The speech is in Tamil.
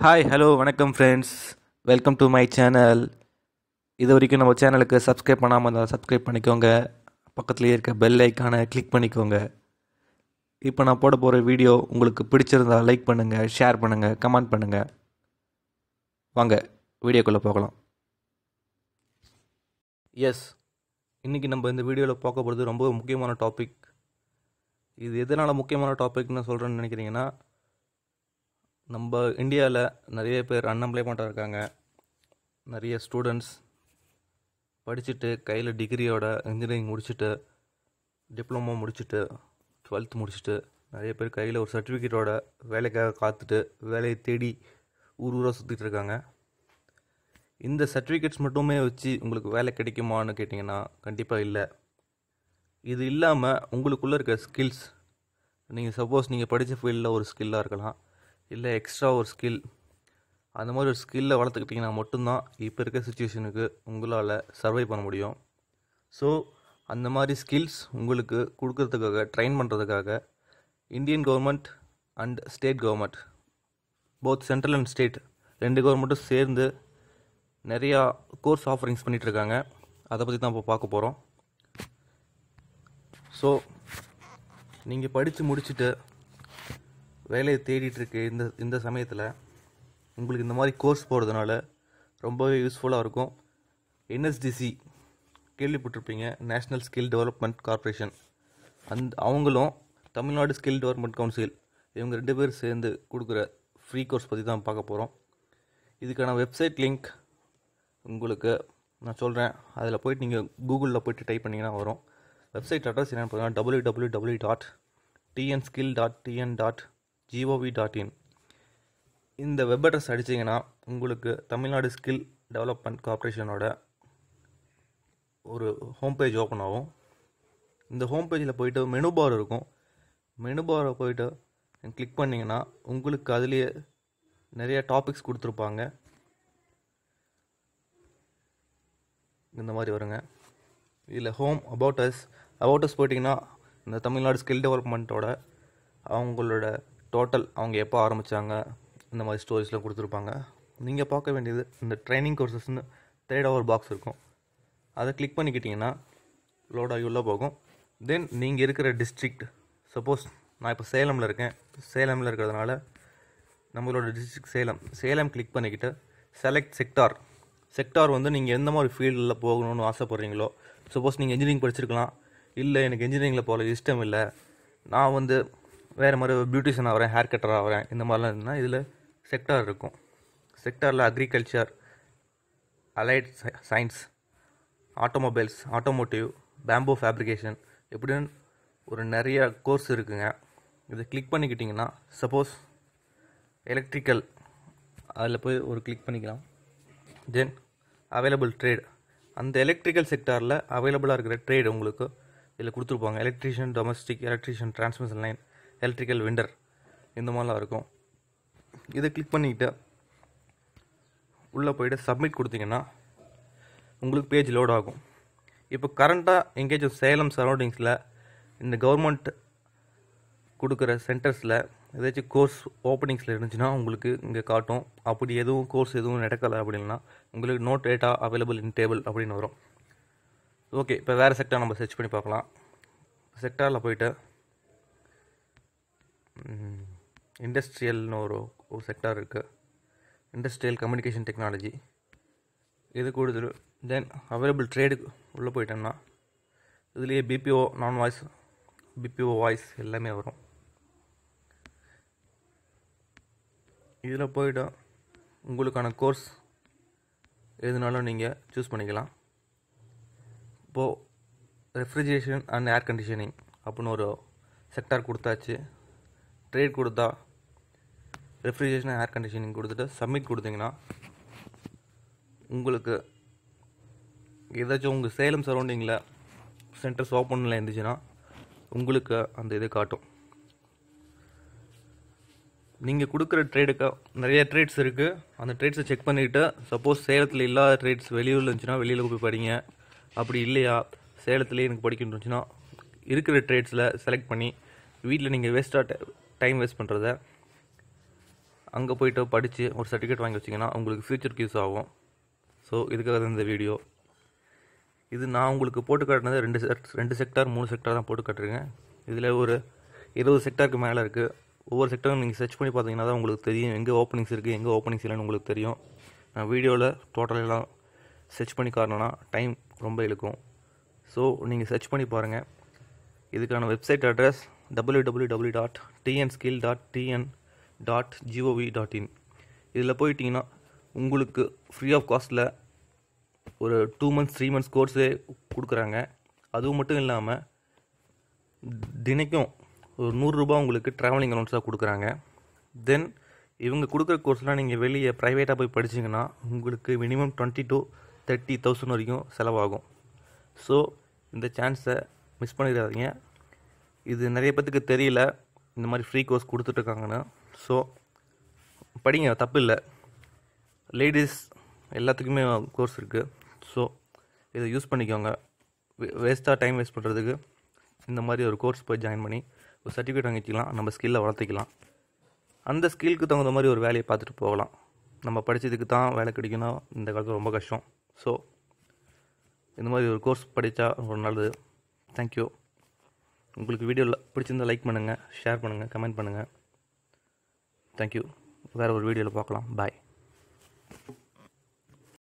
ஹாய் ஹலோ வணக்கம் friends welcome to my channel இது வரைக்கும் நம்ம சேனலுக்கு சப்ஸ்கிரைப் பண்ணாமல் இருந்தால் சப்ஸ்கிரைப் பண்ணிக்கோங்க பக்கத்துலேயே இருக்க பெல் ஐக்கானை கிளிக் பண்ணிக்கோங்க இப்போ நான் போட போகிற வீடியோ உங்களுக்கு பிடிச்சிருந்தா லைக் பண்ணுங்கள் ஷேர் பண்ணுங்கள் கமெண்ட் பண்ணுங்கள் வாங்க வீடியோக்குள்ளே போகலாம் எஸ் இன்றைக்கி நம்ம இந்த வீடியோவில் பார்க்க போகிறது ரொம்ப முக்கியமான டாபிக் இது எதனால் முக்கியமான டாபிக்னு சொல்கிறேன்னு நினைக்கிறீங்கன்னா நம்ம இந்தியாவில் நிறைய பேர் அன்எம்ப்ளாய்மெண்ட்டாக இருக்காங்க நிறைய ஸ்டூடெண்ட்ஸ் படிச்சுட்டு கையில் டிகிரியோட இன்ஜினியரிங் முடிச்சுட்டு டிப்ளமோ முடிச்சுட்டு டுவெல்த் முடிச்சுட்டு நிறைய பேர் கையில் ஒரு சர்டிஃபிகேட்டோட வேலைக்காக காத்துட்டு வேலையை தேடி ஊர் ஊராக சுற்றிட்டு இருக்காங்க இந்த சர்டிஃபிகேட்ஸ் மட்டுமே வச்சு உங்களுக்கு வேலை கிடைக்குமான்னு கேட்டிங்கன்னா கண்டிப்பாக இல்லை இது இல்லாமல் உங்களுக்குள்ளே இருக்க ஸ்கில்ஸ் நீங்கள் சப்போஸ் நீங்கள் படித்த ஃபீல்டில் ஒரு ஸ்கில்லாக இருக்கலாம் இல்லை எக்ஸ்ட்ரா ஒரு ஸ்கில் அந்த மாதிரி ஒரு ஸ்கில்லை வளர்த்துக்கிட்டிங்கன்னா மட்டும்தான் இப்போ இருக்க சுச்சுவேஷனுக்கு உங்களால் சர்வை பண்ண முடியும் ஸோ அந்த மாதிரி ஸ்கில்ஸ் உங்களுக்கு கொடுக்கறதுக்காக ட்ரெயின் பண்ணுறதுக்காக Indian government and state government both central and state ரெண்டு கவர்மெண்ட்டும் சேர்ந்து நிறையா கோர்ஸ் ஆஃபரிங்ஸ் பண்ணிகிட்ருக்காங்க அதை பற்றி தான் இப்போ பார்க்க போகிறோம் ஸோ நீங்கள் படித்து முடிச்சுட்டு வேலையை தேடிட்டுருக்கு இந்த இந்த சமயத்தில் உங்களுக்கு இந்த மாதிரி கோர்ஸ் போகிறதுனால ரொம்பவே யூஸ்ஃபுல்லாக இருக்கும் என்எஸ்டிசி கேள்விப்பட்டிருப்பீங்க நேஷ்னல் ஸ்கில் டெவலப்மெண்ட் கார்ப்ரேஷன் அந் அவங்களும் தமிழ்நாடு ஸ்கில் டெவலப்மெண்ட் கவுன்சில் இவங்க ரெண்டு பேர் சேர்ந்து கொடுக்குற ஃப்ரீ கோர்ஸ் பற்றி தான் பார்க்க போகிறோம் இதுக்கான வெப்சைட் லிங்க் உங்களுக்கு நான் சொல்கிறேன் அதில் போய்ட்டு நீங்கள் கூகுளில் போய்ட்டு டைப் பண்ணிங்கன்னா வரும் வெப்சைட் அட்ரஸ் என்னென்னு பார்த்தீங்கன்னா W W W dot TN skill dot TN dot GOV dot in இந்த வெப் அட்ரஸ் அடிச்சிங்கன்னா உங்களுக்கு தமிழ்நாடு ஸ்கில் டெவலப்மெண்ட் கார்பரேஷனோட ஒரு ஹோம் பேஜ் ஓப்பன் ஆகும் இந்த ஹோம் பேஜில் போயிட்டு மெனு பார் இருக்கும் மெனு பாரை போயிட்டு கிளிக் பண்ணிங்கன்னா உங்களுக்கு அதுலேயே நிறைய டாபிக்ஸ் கொடுத்துருப்பாங்க இந்த மாதிரி வருங்க இதில் home about us about us போயிட்டிங்கன்னா இந்த தமிழ்நாடு ஸ்கில் டெவலப்மெண்ட்டோட அவங்களோட டோட்டல் அவங்க எப்போ ஆரம்பித்தாங்க இந்த மாதிரி ஸ்டோரிஸ்லாம் கொடுத்துருப்பாங்க நீங்கள் பார்க்க வேண்டியது இந்த ட்ரைனிங் கோர்சஸ்னு தேர்ட் ஹவர் பாக்ஸ் இருக்கும் அதை கிளிக் பண்ணிக்கிட்டிங்கன்னா லோட் ஆகி உள்ளே போகும் தென் நீங்கள் இருக்கிற டிஸ்ட்ரிக்ட் சப்போஸ் நான் இப்போ சேலமில் இருக்கேன் சேலமில் இருக்கிறதுனால நம்மளோட டிஸ்ட்ரிக்ட் சேலம் சேலம் கிளிக் பண்ணிக்கிட்டு செலக்ட் செக்டார் செக்டார் வந்து நீங்கள் எந்த மாதிரி ஃபீல்டில் போகணும்னு ஆசைப்பட்றீங்களோ சப்போஸ் நீங்கள் இன்ஜினியரிங் படிச்சிருக்கலாம் இல்லை எனக்கு இன்ஜினியரிங்கில் போகிற இஷ்டம் இல்லை நான் வந்து வேறு மாதிரி ஒரு பியூட்டிஷியன் ஆகிறேன் ஹேர் கட்டர் ஆகிறேன் இந்த மாதிரிலாம் இருந்தால் இதில் செக்டார் இருக்கும் செக்டாரில் agriculture allied science automobiles automotive பேம்போ ஃபேப்ரிகேஷன் எப்படின்னு ஒரு நிறைய கோர்ஸ் இருக்குங்க இதை கிளிக் பண்ணிக்கிட்டிங்கன்னா சப்போஸ் எலக்ட்ரிக்கல் அதில் போய் ஒரு கிளிக் பண்ணிக்கலாம் தென் அவைலபிள் ட்ரேட் அந்த எலக்ட்ரிக்கல் செக்டாரில் அவைலபிளாக இருக்கிற ட்ரேடு உங்களுக்கு இதில் கொடுத்துருப்பாங்க electrician domestic electrician transmission line electrical winder இந்த மாதிரிலாம் இருக்கும் இதை கிளிக் பண்ணிக்கிட்டு உள்ளே போய்ட்டு சப்மிட் கொடுத்தீங்கன்னா உங்களுக்கு பேஜ் லோட் ஆகும் இப்போ கரண்ட்டாக எங்கேயாச்சும் சேலம் சரௌண்டிங்ஸில் இந்த கவர்மெண்ட் கொடுக்குற சென்டர்ஸில் ஏதாச்சும் கோர்ஸ் ஓப்பனிங்ஸில் இருந்துச்சுன்னா உங்களுக்கு இங்கே காட்டும் அப்படி எதுவும் கோர்ஸ் எதுவும் நடக்கலை அப்படின்னா உங்களுக்கு not data available in table அப்படின்னு வரும் ஓகே இப்போ வேறு செக்டார் நம்ம சர்ச் பண்ணி பார்க்கலாம் செக்டாரில் போயிட்டு இண்டஸ்ட்ரியல்னு ஒரு ஒரு செக்டார் இருக்குது இண்டஸ்ட்ரியல் கம்யூனிகேஷன் டெக்னாலஜி இது கூடுதல் தென் அவைலபிள் ட்ரேடு உள்ளே போயிட்டோம்னா இதுலேயே பிபிஓ நான் வாய்ஸ் பிபிஓ வாய்ஸ் எல்லாமே வரும் இதில் போய்ட்டு உங்களுக்கான கோர்ஸ் எதுனாலும் நீங்கள் சூஸ் பண்ணிக்கலாம் இப்போது ரெஃப்ரிஜரேஷன் அண்ட் ஏர் கண்டிஷனிங் அப்படின்னு ஒரு செக்டார் கொடுத்தாச்சு ட்ரேட் கொடுத்தா ரெஃப்ரிஜரேஷன் ஏர் கண்டிஷனிங் கொடுத்துட்டு சப்மிட் கொடுத்தீங்கன்னா உங்களுக்கு ஏதாச்சும் உங்கள் சேலம் சரௌண்டிங்கில் சென்டர்ஸ் ஓப்பனில் இருந்துச்சுன்னா உங்களுக்கு அந்த இது காட்டும் நீங்கள் கொடுக்குற ட்ரேடுக்கு நிறைய ட்ரேட்ஸ் இருக்குது அந்த ட்ரேட்ஸை செக் பண்ணிவிட்டு சப்போஸ் சேலத்தில் இல்லாத ட்ரேட்ஸ் வெளியூரில் இருந்துச்சுன்னா வெளியில் போய் படிங்க அப்படி இல்லையா சேலத்துலேயே எனக்கு படிக்கணுன்னு இருந்துச்சுன்னா இருக்கிற ட்ரேட்ஸில் செலக்ட் பண்ணி வீட்டில் நீங்கள் வேஸ்ட்டாக டைம் வேஸ்ட் பண்ணுறத அங்கே போயிட்டு படித்து ஒரு சர்டிஃபிகேட் வாங்கி வச்சிங்கன்னா உங்களுக்கு ஃப்யூச்சருக்கு யூஸ் ஆகும் ஸோ இதுக்காக தான் இந்த வீடியோ இது நான் உங்களுக்கு போட்டு காட்டினது ரெண்டு ரெண்டு செக்டார் மூணு செக்டார் தான் போட்டு காட்டுறேங்க இதில் ஒரு இருபது செக்டாருக்கு மேலே இருக்குது ஒவ்வொரு செக்டரும் நீங்கள் சர்ச் பண்ணி பார்த்தீங்கன்னா தான் உங்களுக்கு தெரியும் எங்கே ஓப்பனிங்ஸ் இருக்குது எங்கே ஓப்பனிங்ஸ் இல்லைன்னு உங்களுக்கு தெரியும் நான் வீடியோவில் டோட்டலெல்லாம் சர்ச் பண்ணி காரணம்னா டைம் ரொம்ப இழுக்கும் ஸோ நீங்கள் சர்ச் பண்ணி பாருங்கள் இதுக்கான website address W dot TN skill dot TN dot GOV dot in இதில் போயிட்டிங்கன்னா உங்களுக்கு ஃப்ரீ ஆஃப் காஸ்ட்டில் ஒரு டூ மந்த்ஸ் த்ரீ மந்த்ஸ் கோர்ஸே கொடுக்குறாங்க அதுவும் மட்டும் இல்லாமல் தினைக்கும் ஒரு நூறுரூபா உங்களுக்கு ட்ராவலிங் அலௌன்ஸாக கொடுக்குறாங்க தென் இவங்க கொடுக்குற கோர்ஸ்லாம் நீங்கள் வெளியே ப்ரைவேட்டாக போய் படிச்சிங்கன்னா உங்களுக்கு minimum twenty to thirty thousand வரைக்கும் செலவாகும் ஸோ இந்த சான்ஸை மிஸ் பண்ணிடாதீங்க இது நிறைய பேத்துக்கு தெரியல இந்த மாதிரி ஃப்ரீ கோர்ஸ் கொடுத்துட்ருக்காங்கன்னு ஸோ படிங்க தப்பு இல்லை லேடிஸ் எல்லாத்துக்குமே கோர்ஸ் இருக்குது ஸோ இதை யூஸ் பண்ணிக்கோங்க வேஸ்ட்டாக டைம் வேஸ்ட் பண்ணுறதுக்கு இந்த மாதிரி ஒரு கோர்ஸ் போய் ஜாயின் பண்ணி ஒரு சர்டிஃபிகேட் வாங்கிக்கலாம் நம்ம ஸ்கில்லை வளர்த்திக்கலாம் அந்த ஸ்கில்க்கு தகுந்த மாதிரி ஒரு வேலையை பார்த்துட்டு போகலாம் நம்ம படித்ததுக்கு தான் வேலை கிடைக்கணும் இந்த காலத்தில் ரொம்ப கஷ்டம் ஸோ இந்த மாதிரி ஒரு கோர்ஸ் படித்தா ஒரு நல்லது தேங்க்யூ உங்களுக்கு வீடியோவில் பிடிச்சிருந்தால் லைக் பண்ணுங்கள் ஷேர் பண்ணுங்கள் கமெண்ட் பண்ணுங்கள் தேங்க்யூ வேறு ஒரு வீடியோவில் பார்க்கலாம் பாய்